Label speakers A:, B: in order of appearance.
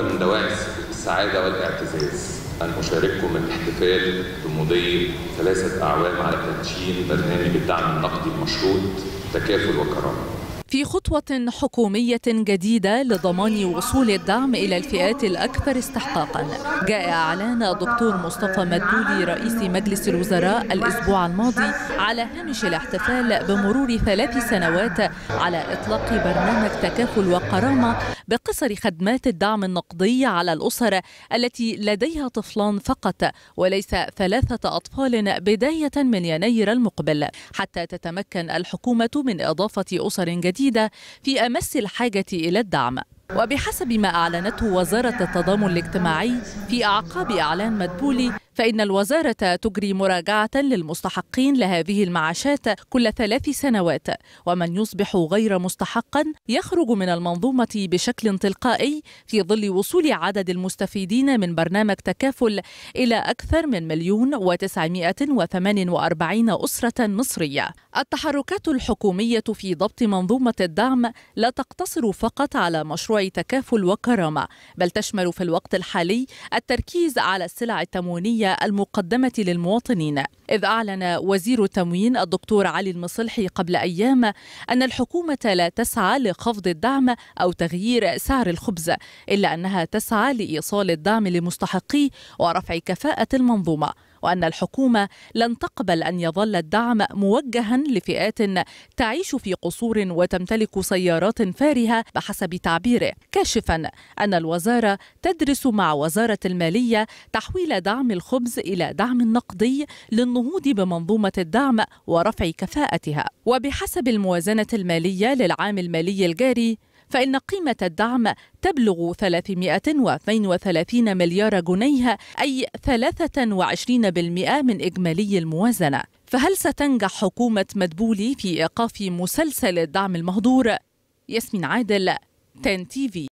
A: من دواعي السعادة والاعتزاز أن أشارككم الاحتفال بمضي ثلاثة أعوام على تدشين برنامج الدعم النقدي المشروط تكافل وكرامة في خطوة حكومية جديدة لضمان وصول الدعم إلى الفئات الأكثر استحقاقا جاء إعلان دكتور مصطفى مدلولي رئيس مجلس الوزراء الأسبوع الماضي على هامش الاحتفال بمرور ثلاث سنوات على إطلاق برنامج تكافل وكرامة بقصر خدمات الدعم النقدي على الأسر التي لديها طفلان فقط وليس ثلاثة أطفال بداية من يناير المقبل حتى تتمكن الحكومة من إضافة أسر جديدة الشديدة في أمس الحاجة إلى الدعم وبحسب ما أعلنته وزارة التضامن الاجتماعي في أعقاب إعلان مدبولي فإن الوزارة تجري مراجعة للمستحقين لهذه المعاشات كل ثلاث سنوات ومن يصبح غير مستحقا يخرج من المنظومة بشكل تلقائي في ظل وصول عدد المستفيدين من برنامج تكافل إلى أكثر من مليون وتسعمائة وثمان وأربعين أسرة مصرية التحركات الحكومية في ضبط منظومة الدعم لا تقتصر فقط على مشروع مشروع تكافل وكرامة بل تشمل في الوقت الحالي التركيز على السلع التموينية المقدمة للمواطنين إذ أعلن وزير التموين الدكتور علي المصلحي قبل أيام أن الحكومة لا تسعى لخفض الدعم أو تغيير سعر الخبز إلا أنها تسعى لإيصال الدعم لمستحقيه ورفع كفاءة المنظومة وأن الحكومة لن تقبل أن يظل الدعم موجها لفئات تعيش في قصور وتمتلك سيارات فارهة بحسب تعبيره كاشفا أن الوزارة تدرس مع وزارة المالية تحويل دعم الخبز إلى دعم نقدي للنهوض بمنظومة الدعم ورفع كفاءتها وبحسب الموازنة المالية للعام المالي الجاري فإن قيمة الدعم تبلغ 332 مليار جنيه أي 23% من إجمالي الموازنة فهل ستنجح حكومة مدبولي في إيقاف مسلسل الدعم المهدور؟ ياسمين عادل تن تي في